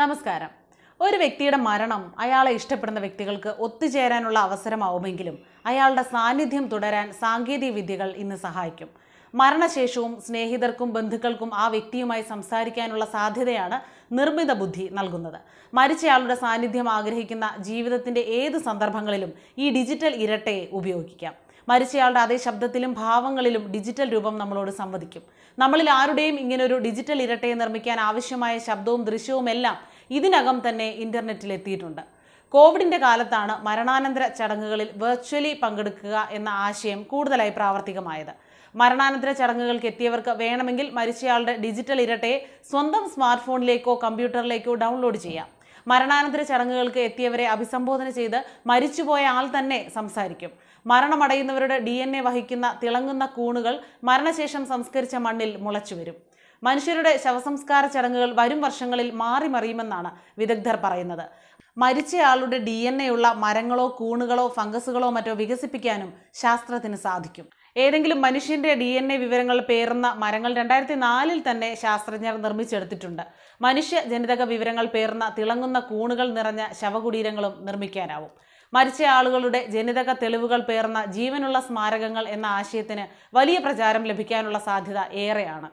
നമസ്കാരം ഒരു വ്യക്തിയുടെ മരണം അയാളെ ഇഷ്ടപ്പെടുന്ന വ്യക്തികൾക്ക് ഒത്തുചേരാനുള്ള അവസരമാവുമെങ്കിലും അയാളുടെ സാന്നിധ്യം തുടരാൻ സാങ്കേതിക വിദ്യകൾ ഇന്ന് സഹായിക്കും മരണശേഷവും സ്നേഹിതർക്കും ബന്ധുക്കൾക്കും ആ വ്യക്തിയുമായി സംസാരിക്കാനുള്ള സാധ്യതയാണ് നിർമ്മിത ബുദ്ധി നൽകുന്നത് മരിച്ചയാളുടെ സാന്നിധ്യം ആഗ്രഹിക്കുന്ന ജീവിതത്തിൻ്റെ ഏത് സന്ദർഭങ്ങളിലും ഈ ഡിജിറ്റൽ ഇരട്ടയെ ഉപയോഗിക്കാം മരിച്ചയാളുടെ അതേ ശബ്ദത്തിലും ഭാവങ്ങളിലും ഡിജിറ്റൽ രൂപം നമ്മളോട് സംവദിക്കും നമ്മളിൽ ആരുടെയും ഇങ്ങനൊരു ഡിജിറ്റൽ ഇരട്ടയെ നിർമ്മിക്കാൻ ആവശ്യമായ ശബ്ദവും ദൃശ്യവും എല്ലാം ഇതിനകം തന്നെ ഇന്റർനെറ്റിൽ എത്തിയിട്ടുണ്ട് കോവിഡിന്റെ കാലത്താണ് മരണാനന്തര ചടങ്ങുകളിൽ വെർച്വലി പങ്കെടുക്കുക എന്ന ആശയം കൂടുതലായി പ്രാവർത്തികമായത് മരണാനന്തര ചടങ്ങുകൾക്ക് എത്തിയവർക്ക് വേണമെങ്കിൽ മരിച്ചയാളുടെ ഡിജിറ്റൽ ഇരട്ടയെ സ്വന്തം സ്മാർട്ട് ഫോണിലേക്കോ കമ്പ്യൂട്ടറിലേക്കോ ഡൗൺലോഡ് ചെയ്യാം മരണാനന്തര ചടങ്ങുകൾക്ക് എത്തിയവരെ അഭിസംബോധന ചെയ്ത് മരിച്ചുപോയ ആൾ തന്നെ സംസാരിക്കും മരണമടയുന്നവരുടെ ഡി എൻ എ വഹിക്കുന്ന തിളങ്ങുന്ന കൂണുകൾ മരണശേഷം സംസ്കരിച്ച മണ്ണിൽ മുളച്ചുവരും മനുഷ്യരുടെ ശവസംസ്കാര ചടങ്ങുകൾ വരും വർഷങ്ങളിൽ മാറി മറിയുമെന്നാണ് വിദഗ്ധർ പറയുന്നത് മരിച്ചയാളുടെ ഡി എൻ എ ഉള്ള മരങ്ങളോ കൂണുകളോ ഫംഗസുകളോ മറ്റോ വികസിപ്പിക്കാനും ശാസ്ത്രത്തിന് സാധിക്കും ഏതെങ്കിലും മനുഷ്യൻ്റെ ഡി എൻ എ വിവരങ്ങൾ പേർന്ന മരങ്ങൾ രണ്ടായിരത്തി നാലിൽ തന്നെ ശാസ്ത്രജ്ഞർ നിർമ്മിച്ചെടുത്തിട്ടുണ്ട് മനുഷ്യ ജനിതക വിവരങ്ങൾ പേർന്ന തിളങ്ങുന്ന കൂണുകൾ നിറഞ്ഞ ശവകുടീരങ്ങളും നിർമ്മിക്കാനാവും മരിച്ച ആളുകളുടെ ജനിതക തെളിവുകൾ പേർന്ന ജീവനുള്ള സ്മാരകങ്ങൾ എന്ന ആശയത്തിന് വലിയ പ്രചാരം ലഭിക്കാനുള്ള സാധ്യത ഏറെയാണ്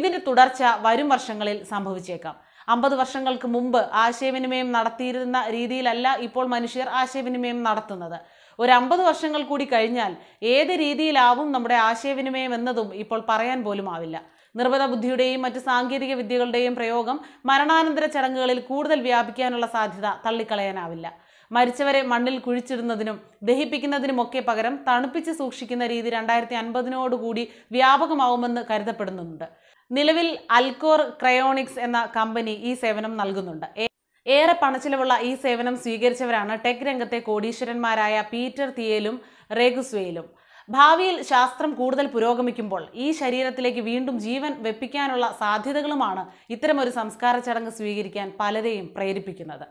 ഇതിന്റെ തുടർച്ച വരും വർഷങ്ങളിൽ സംഭവിച്ചേക്കാം അമ്പത് വർഷങ്ങൾക്ക് മുമ്പ് ആശയവിനിമയം നടത്തിയിരുന്ന രീതിയിലല്ല ഇപ്പോൾ മനുഷ്യർ ആശയവിനിമയം നടത്തുന്നത് ഒരു അമ്പത് വർഷങ്ങൾ കൂടി കഴിഞ്ഞാൽ ഏത് രീതിയിലാവും നമ്മുടെ ആശയവിനിമയം എന്നതും ഇപ്പോൾ പറയാൻ പോലും ആവില്ല നിർമ്മിത ബുദ്ധിയുടെയും മറ്റ് സാങ്കേതിക വിദ്യകളുടെയും പ്രയോഗം മരണാനന്തര ചടങ്ങുകളിൽ കൂടുതൽ വ്യാപിക്കാനുള്ള സാധ്യത തള്ളിക്കളയാനാവില്ല മരിച്ചവരെ മണ്ണിൽ കുഴിച്ചിടുന്നതിനും ദഹിപ്പിക്കുന്നതിനുമൊക്കെ പകരം തണുപ്പിച്ച് സൂക്ഷിക്കുന്ന രീതി രണ്ടായിരത്തി അൻപതിനോടുകൂടി വ്യാപകമാവുമെന്ന് കരുതപ്പെടുന്നുണ്ട് നിലവിൽ അൽക്കോർ ക്രയോണിക്സ് എന്ന കമ്പനി ഈ സേവനം നൽകുന്നുണ്ട് ഏറെ പണച്ചിലവുള്ള ഈ സേവനം സ്വീകരിച്ചവരാണ് ടെക് രംഗത്തെ കോടീശ്വരന്മാരായ പീറ്റർ തിയേലും റേഗുസ്വേലും ഭാവിയിൽ ശാസ്ത്രം കൂടുതൽ പുരോഗമിക്കുമ്പോൾ ഈ ശരീരത്തിലേക്ക് വീണ്ടും ജീവൻ വെപ്പിക്കാനുള്ള സാധ്യതകളുമാണ് ഇത്തരമൊരു സംസ്കാര ചടങ്ങ് സ്വീകരിക്കാൻ പലരെയും പ്രേരിപ്പിക്കുന്നത്